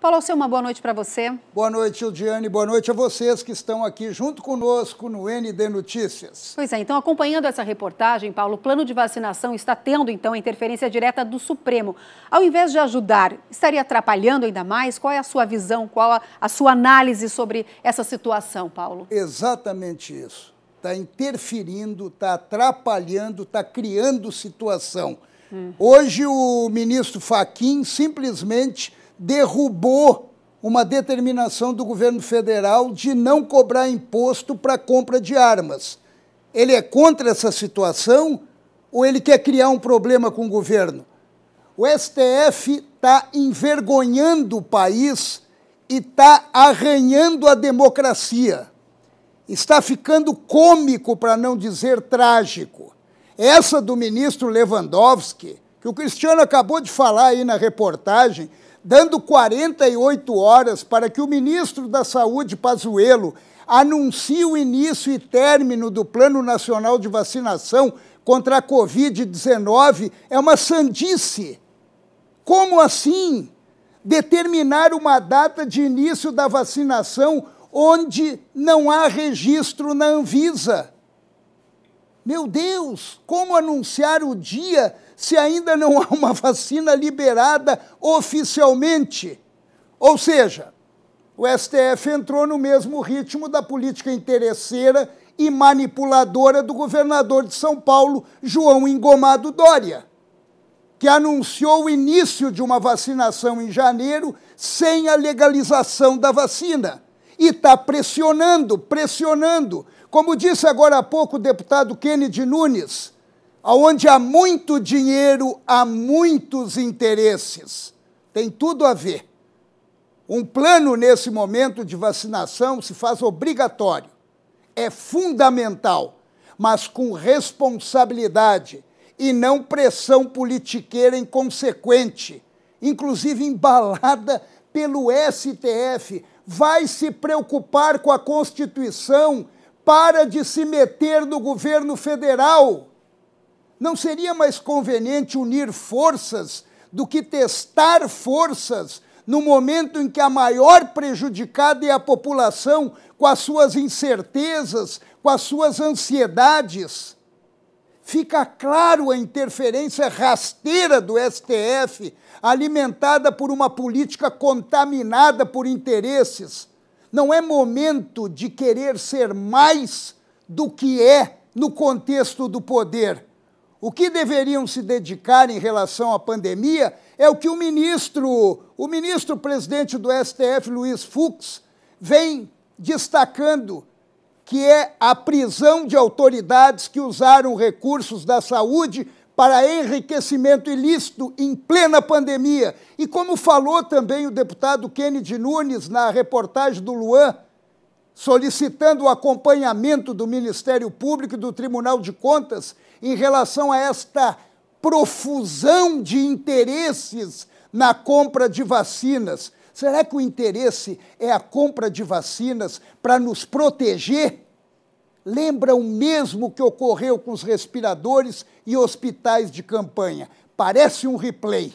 Paulo Alceu, uma boa noite para você. Boa noite, Diane. Boa noite a vocês que estão aqui junto conosco no ND Notícias. Pois é, então acompanhando essa reportagem, Paulo, o plano de vacinação está tendo então a interferência direta do Supremo. Ao invés de ajudar, estaria atrapalhando ainda mais? Qual é a sua visão, qual a, a sua análise sobre essa situação, Paulo? Exatamente isso. Está interferindo, está atrapalhando, está criando situação. Hum. Hoje o ministro Faquim simplesmente derrubou uma determinação do governo federal de não cobrar imposto para compra de armas. Ele é contra essa situação ou ele quer criar um problema com o governo? O STF está envergonhando o país e está arranhando a democracia. Está ficando cômico, para não dizer trágico. Essa do ministro Lewandowski que o Cristiano acabou de falar aí na reportagem, dando 48 horas para que o ministro da Saúde, Pazuello, anuncie o início e término do Plano Nacional de Vacinação contra a Covid-19, é uma sandice. Como assim? Determinar uma data de início da vacinação onde não há registro na Anvisa. Meu Deus, como anunciar o dia se ainda não há uma vacina liberada oficialmente? Ou seja, o STF entrou no mesmo ritmo da política interesseira e manipuladora do governador de São Paulo, João Engomado Dória, que anunciou o início de uma vacinação em janeiro sem a legalização da vacina e está pressionando, pressionando. Como disse agora há pouco o deputado Kennedy Nunes, aonde há muito dinheiro, há muitos interesses. Tem tudo a ver. Um plano nesse momento de vacinação se faz obrigatório. É fundamental, mas com responsabilidade e não pressão politiqueira inconsequente, inclusive embalada pelo STF, vai se preocupar com a Constituição, para de se meter no governo federal. Não seria mais conveniente unir forças do que testar forças no momento em que a maior prejudicada é a população, com as suas incertezas, com as suas ansiedades? fica claro a interferência rasteira do STF, alimentada por uma política contaminada por interesses. Não é momento de querer ser mais do que é no contexto do poder. O que deveriam se dedicar em relação à pandemia é o que o ministro, o ministro presidente do STF, Luiz Fux, vem destacando que é a prisão de autoridades que usaram recursos da saúde para enriquecimento ilícito em plena pandemia. E como falou também o deputado Kennedy Nunes na reportagem do Luan, solicitando o acompanhamento do Ministério Público e do Tribunal de Contas em relação a esta profusão de interesses na compra de vacinas. Será que o interesse é a compra de vacinas para nos proteger? Lembra o mesmo que ocorreu com os respiradores e hospitais de campanha. Parece um replay.